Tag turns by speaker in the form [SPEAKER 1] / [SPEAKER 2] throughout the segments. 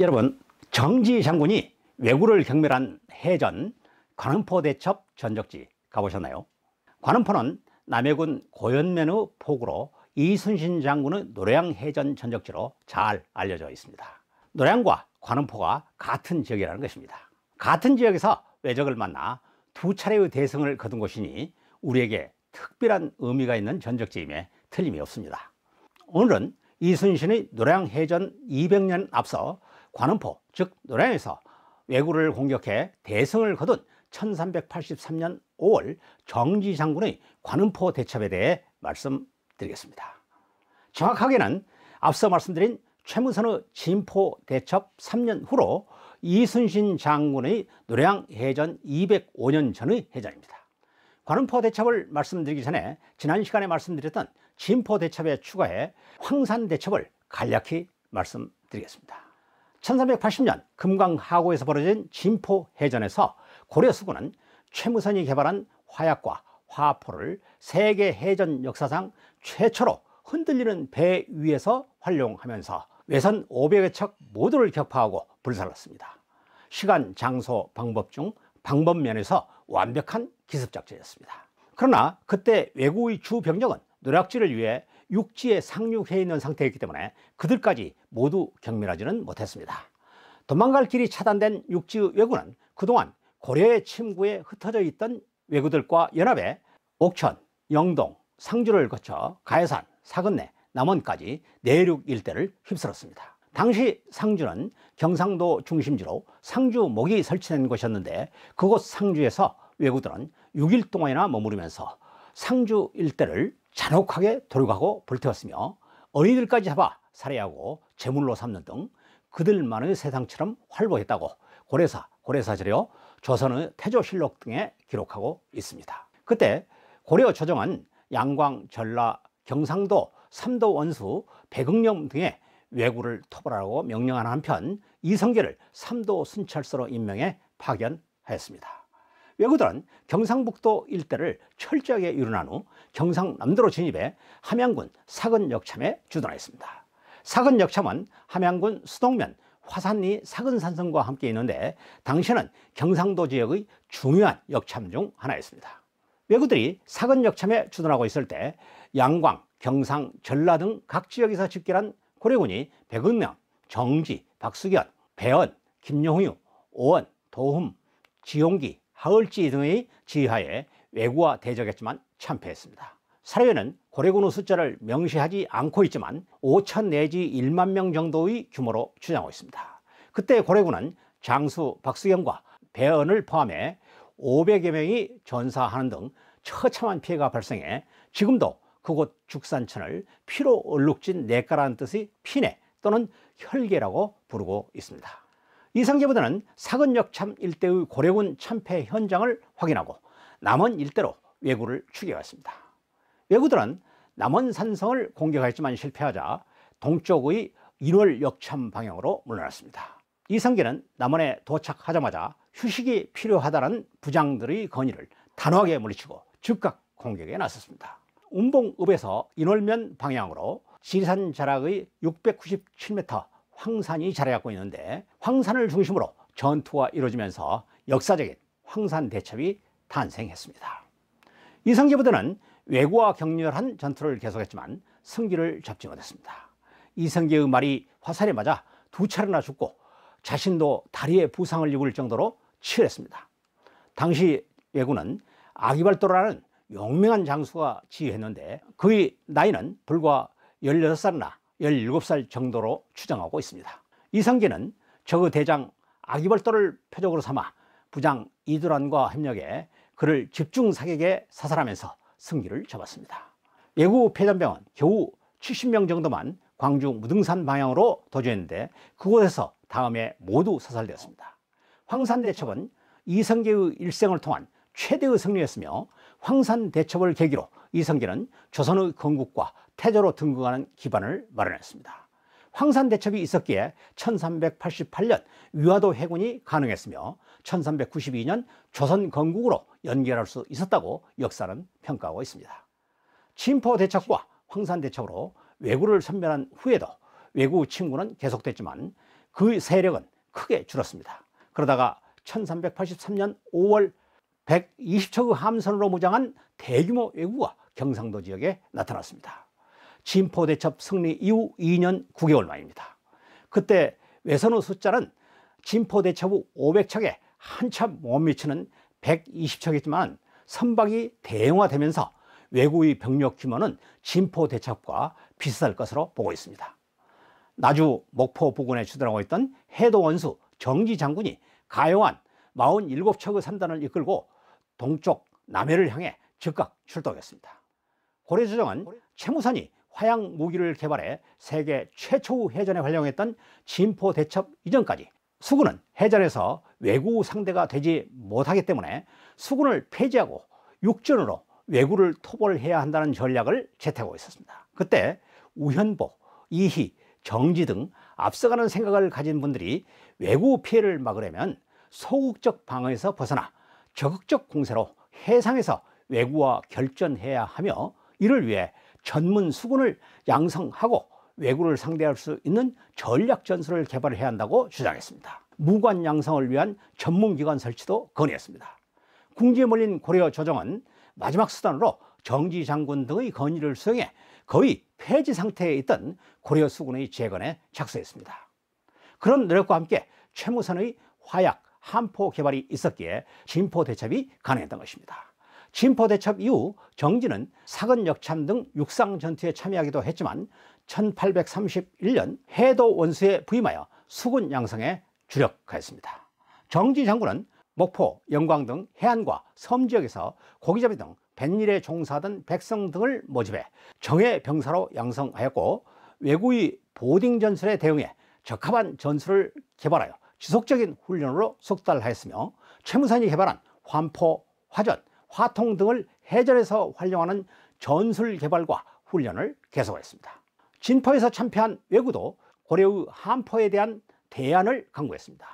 [SPEAKER 1] 여러분 정지 장군이 왜구를 경멸한 해전 관음포 대첩 전적지 가보셨나요? 관음포는 남해군 고연면의 폭으로 이순신 장군의 노량 해전 전적지로 잘 알려져 있습니다. 노량과 관음포가 같은 지역이라는 것입니다. 같은 지역에서 외적을 만나 두 차례의 대승을 거둔 곳이니 우리에게 특별한 의미가 있는 전적지임에 틀림이 없습니다. 오늘은 이순신의 노량해전 200년 앞서 관음포 즉 노량에서 왜구를 공격해 대승을 거둔 1383년 5월 정지 장군의 관음포 대첩에 대해 말씀드리겠습니다. 정확하게는 앞서 말씀드린 최문선의 진포 대첩 3년 후로 이순신 장군의 노량 해전 205년 전의 해전입니다. 관음포 대첩을 말씀드리기 전에 지난 시간에 말씀드렸던 진포 대첩에 추가해 황산 대첩을 간략히 말씀드리겠습니다. 1380년 금강하고에서 벌어진 진포해전에서 고려수군은 최무선이 개발한 화약과 화포를 세계 해전 역사상 최초로 흔들리는 배 위에서 활용하면서 외선 500여 척 모두를 격파하고 불살랐습니다. 시간, 장소, 방법 중 방법면에서 완벽한 기습작전이었습니다. 그러나 그때 외국의 주 병력은 노략질을 위해 육지에 상륙해 있는 상태였기 때문에 그들까지 모두 경멸하지는 못했습니다. 도망갈 길이 차단된 육지 왜구는 그동안 고려의 침구에 흩어져 있던 왜구들과 연합해 옥천, 영동, 상주를 거쳐 가해산, 사근내, 남원까지 내륙 일대를 휩쓸었습니다. 당시 상주는 경상도 중심지로 상주목이 설치된 곳이었는데 그곳 상주에서 왜구들은 6일 동안이나 머무르면서 상주 일대를 잔혹하게 돌륙하고 불태웠으며 어린이들까지 잡아 살해하고 제물로 삼는 등 그들만의 세상처럼 활보했다고 고래사, 고래사절요 조선의 태조실록 등에 기록하고 있습니다. 그때 고려 조정은 양광, 전라, 경상도, 삼도 원수, 백응령 등의 왜구를 토벌하라고 명령하는 한편 이성계를 삼도 순찰서로 임명해 파견하였습니다. 왜구들은 경상북도 일대를 철저하게 유린한 후 경상남도로 진입해 함양군 사근 역참에 주둔하였습니다. 사근 역참은 함양군 수동면 화산리 사근산성과 함께 있는데 당시는 에 경상도 지역의 중요한 역참 중 하나였습니다. 왜구들이 사근 역참에 주둔하고 있을 때 양광, 경상, 전라 등 각 지역에서 집결한 고려군이 백은명, 정지, 박수견, 배언, 김용유, 오원, 도흠, 지용기, 하을지 등의 지휘하에 왜구와 대적했지만 참패했습니다. 사례는 고래군의 숫자를 명시하지 않고 있지만 5천 내지 1만 명 정도의 규모로 추정하고 있습니다. 그때 고래군은 장수 박수경과 배언을 포함해 500여 명이 전사하는 등 처참한 피해가 발생해 지금도 그곳 죽산천을 피로 얼룩진 내가라는 뜻의 피내 또는 혈계라고 부르고 있습니다. 이상재보다는 사근역참 일대의 고래군 참패 현장을 확인하고 남원 일대로 왜구를 추격했습니다. 왜구들은 남원 산성을 공격했지만 실패하자 동쪽의 인월 역참 방향으로 물러났습니다. 이상계는 남원에 도착하자마자 휴식이 필요하다는 부장들의 건의를 단호하게 물리치고 즉각 공격에 나섰습니다. 운봉읍에서 인월면 방향으로 지산 리 자락의 697m 황산이 자리잡고 있는데 황산을 중심으로 전투가 이루어지면서 역사적인 황산 대첩이 탄생했습니다. 이성계 부대는 외구와 격렬한 전투를 계속했지만 승기를 잡지 못했습니다. 이성계의 말이 화살에 맞아 두 차례나 죽고 자신도 다리에 부상을 입을 정도로 치열했습니다. 당시 외구는 아기발도라는 용맹한 장수가 지휘했는데 그의 나이는 불과 16살이나 17살 정도로 추정하고 있습니다. 이성계는 적의 대장 아기벌도를 표적으로 삼아 부장 이두란과 협력해 그를 집중 사격에 사살하면서 승기를 잡았습니다. 예구 폐전병은 겨우 70명 정도만 광주 무등산 방향으로 도주했는데 그곳에서 다음에 모두 사살되었습니다. 황산대첩은 이성계의 일생을 통한 최대의 승리였으며 황산대첩을 계기로 이성계는 조선의 건국과 태조로 등극하는 기반을 마련했습니다. 황산 대첩이 있었기에 1388년 위화도 해군이 가능했으며 1392년 조선 건국으로 연결할 수 있었다고 역사는 평가하고 있습니다. 침포 대첩과 황산 대첩으로 왜구를 선별한 후에도 왜구 침구는 계속됐지만 그 세력은 크게 줄었습니다. 그러다가 1383년 5월 120척의 함선으로 무장한 대규모 왜구가 경상도 지역에 나타났습니다. 진포대첩 승리 이후 2년 9개월 만입니다. 그때 외선호 숫자는 진포대첩 후 500척에 한참 못 미치는 120척이지만 선박이 대형화되면서 외국의 병력 규모는 진포대첩과 비슷할 것으로 보고 있습니다. 나주 목포 부근에 주둔하고 있던 해도원수 정지 장군이 가용한 47척의 산단을 이끌고 동쪽 남해를 향해 즉각 출동했습니다. 고려조정은 채무선이 화양 무기를 개발해 세계 최초 해전에 활용했던 진포 대첩 이전까지 수군은 해전에서 외구 상대가 되지 못하기 때문에 수군을 폐지하고 육전으로 외구를 토벌해야 한다는 전략을 채택하고 있었습니다. 그때 우현보, 이희, 정지 등 앞서가는 생각을 가진 분들이 외구 피해를 막으려면 소극적 방어에서 벗어나 적극적 공세로 해상에서 외구와 결전해야 하며 이를 위해 전문 수군을 양성하고 왜군을 상대할 수 있는 전략 전술을 개발해야 한다고 주장했습니다. 무관 양성을 위한 전문기관 설치도 건의했습니다. 궁지에 몰린 고려 조정은 마지막 수단으로 정지 장군 등의 건의를 수용해 거의 폐지 상태에 있던 고려 수군의 재건에 착수했습니다. 그런 노력과 함께 최무선의 화약, 한포 개발이 있었기에 진포 대첩이 가능했던 것입니다. 진포대첩 이후 정진은 사건 역참 등 육상 전투에 참여하기도 했지만 1831년 해도 원수에 부임하여 수군 양성에 주력하였습니다. 정지 장군은 목포, 영광 등 해안과 섬 지역에서 고기잡이 등 뱃일에 종사하던 백성 등을 모집해 정예 병사로 양성하였고 외구의 보딩 전술에 대응해 적합한 전술을 개발하여 지속적인 훈련으로 속달하였으며 최무산이 개발한 환포, 화전, 화통 등을 해전에서 활용하는 전술 개발과 훈련을 계속했습니다. 진포에서 참패한 왜구도 고려의 한포에 대한 대안을 강구했습니다.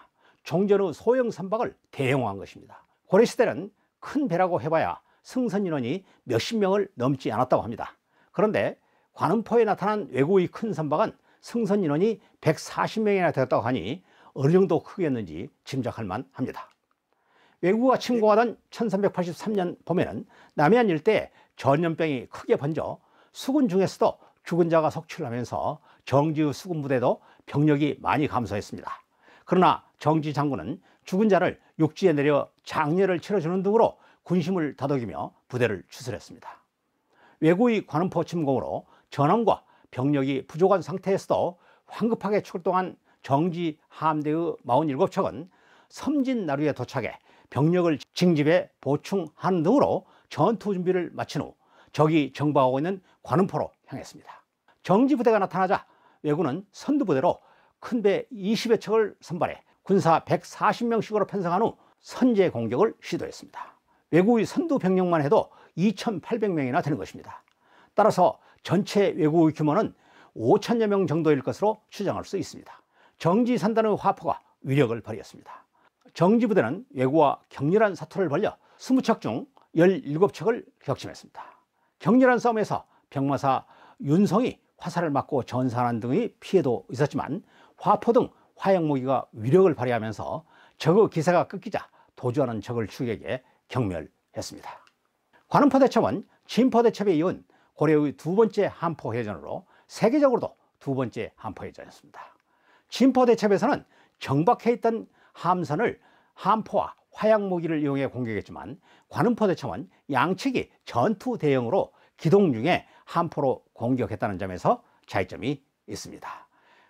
[SPEAKER 1] 종전의 소형 선박을 대용한 것입니다. 고려시대는 큰 배라고 해봐야 승선 인원이 몇십 명을 넘지 않았다고 합니다. 그런데 관음포에 나타난 외국의 큰 선박은 승선 인원이 140명이나 되었다고 하니 어느 정도 크겠는지 짐작할 만합니다. 외국어 침공하던 1383년 봄에는 남해안 일대에 전염병이 크게 번져 수군 중에서도 죽은 자가 속출하면서 정지 수군 부대도 병력이 많이 감소했습니다. 그러나 정지 장군은 죽은 자를 육지에 내려 장례를 치러주는 등으로 군심을 다독이며 부대를 추설했습니다. 외국의 관음포 침공으로 전함과 병력이 부족한 상태에서도 황급하게 출동한 정지 함대의 47척은 섬진 나루에 도착해 병력을 징집해 보충한 등으로 전투 준비를 마친 후 적이 정박하고 있는 관음포로 향했습니다. 정지 부대가 나타나자 왜군은 선두 부대로 큰 배 20여 척을 선발해 군사 140명씩으로 편성한 후 선제 공격을 시도했습니다. 왜구의 선두 병력만 해도 2,800명이나 되는 것입니다. 따라서 전체 왜구의 규모는 5천여 명 정도일 것으로 추정할 수 있습니다. 정지산단의 화포가 위력을 발휘했습니다. 정지부대는 외고와 격렬한 사투를 벌려 20척 중 17척을 격침했습니다. 격렬한 싸움에서 병마사 윤성이 화살을 맞고 전사하는 등의 피해도 있었지만 화포 등 화약 무기가 위력을 발휘하면서 적의 기세가 끊기자 도주하는 적을 추격에 경멸했습니다. 관음포대첩은 진포대첩에 이은 고려의 두 번째 한포해전으로 세계적으로도 두 번째 한포해전이었습니다. 진포대첩에서는 정박해 있던 함선을 함포와 화약무기를 이용해 공격했지만 관음포대첩은 양측이 전투 대형으로 기동 중에 함포로 공격했다는 점에서 차이점이 있습니다.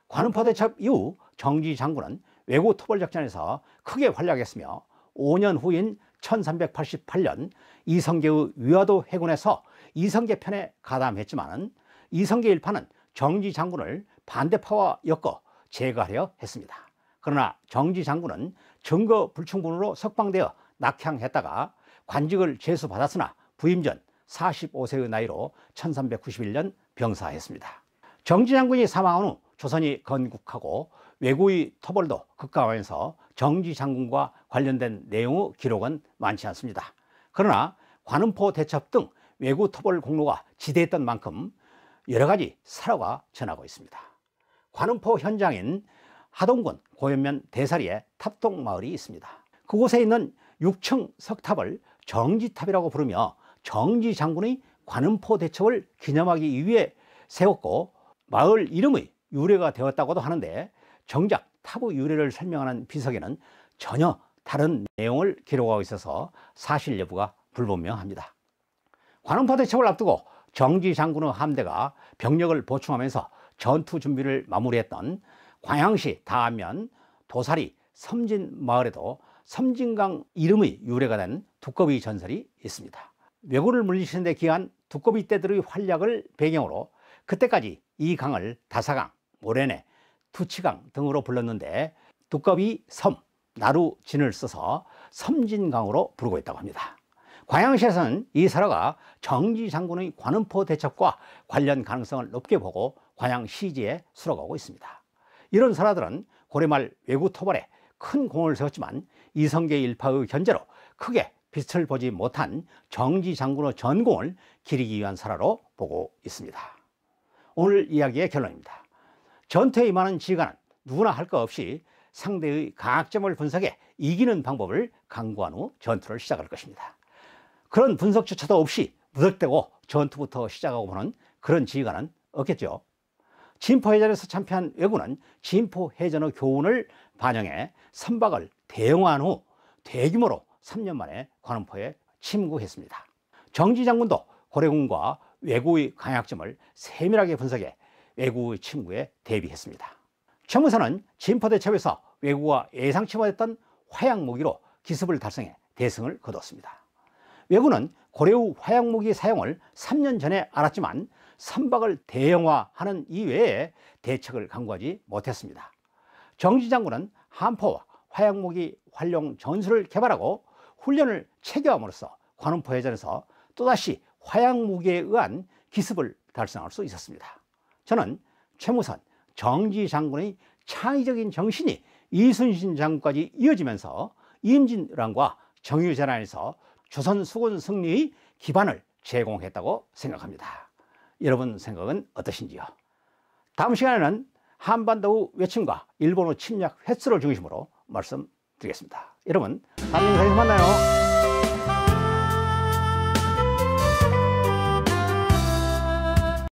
[SPEAKER 1] 관음포대첩 이후 정지 장군은 외고 토벌 작전에서 크게 활약했으며 5년 후인 1388년 이성계의 위화도 해군에서 이성계 편에 가담했지만 이성계 일파는 정지 장군을 반대파와 엮어 제거하려 했습니다. 그러나 정지 장군은 증거 불충분으로 석방되어 낙향했다가 관직을 제수받았으나 부임 전 45세의 나이로 1391년 병사했습니다. 정지 장군이 사망한 후 조선이 건국하고 외구의토벌도 극강화해서 정지 장군과 관련된 내용의 기록은 많지 않습니다. 그러나 관음포 대첩 등외구토벌 공로가 지대했던 만큼 여러 가지 사료가 전하고 있습니다. 관음포 현장인 하동군 고현면 대사리에 탑동마을이 있습니다. 그곳에 있는 6층 석탑을 정지탑이라고 부르며 정지 장군의 관음포 대첩을 기념하기 위해 세웠고 마을 이름의 유래가 되었다고도 하는데 정작 탑의 유래를 설명하는 비석에는 전혀 다른 내용을 기록하고 있어서 사실 여부가 불분명합니다. 관음포 대첩을 앞두고 정지 장군의 함대가 병력을 보충하면서 전투 준비를 마무리했던 광양시 다하면 도사리 섬진마을에도 섬진강 이름의 유래가 된 두꺼비 전설이 있습니다. 왜군을 물리치는 데 기한 두꺼비 떼들의 활약을 배경으로 그때까지 이 강을 다사강, 모래내, 투치강 등으로 불렀는데 두꺼비 섬, 나루 진을 써서 섬진강으로 부르고 있다고 합니다. 광양시에서는 이 설화가 정지 장군의 관음포 대첩과 관련 가능성을 높게 보고 광양시지에 수록하고 있습니다. 이런 사람들은 고래말 외구 토벌에 큰 공을 세웠지만 이성계 일파의 견제로 크게 빛을 보지 못한 정지 장군의 전공을 기리기 위한 설화로 보고 있습니다. 오늘 이야기의 결론입니다. 전투에 임하는 지휘관은 누구나 할 것 없이 상대의 강약점을 분석해 이기는 방법을 강구한 후 전투를 시작할 것입니다. 그런 분석조차도 없이 무턱대고 전투부터 시작하고 보는 그런 지휘관은 없겠죠. 진포해전에서 참패한 왜군은 진포해전의 교훈을 반영해 선박을 대응한후 대규모로 3년 만에 관음포에 침구했습니다. 정지 장군도 고래군과 외구의 강약점을 세밀하게 분석해 외구의 침구에 대비했습니다. 정무선은 진포대 첩에서 외구가 예상치 못했던 화약무기로 기습을 달성해 대승을 거뒀습니다. 외구는고래우 화약무기 사용을 3년 전에 알았지만 선박을 대형화하는 이외에 대책을 강구하지 못했습니다. 정지 장군은 한포와 화약무기 활용 전술을 개발하고 훈련을 체계함으로써 관음포 해전에서 또다시 화약무기에 의한 기습을 달성할 수 있었습니다. 저는 최무선 정지 장군의 창의적인 정신이 이순신 장군까지 이어지면서 임진란과 정유재란에서 조선 수군 승리의 기반을 제공했다고 생각합니다. 여러분 생각은 어떠신지요? 다음 시간에는 한반도의 외침과 일본의 침략 횟수를 중심으로 말씀드리겠습니다. 여러분, 다음 영상에서 만나요.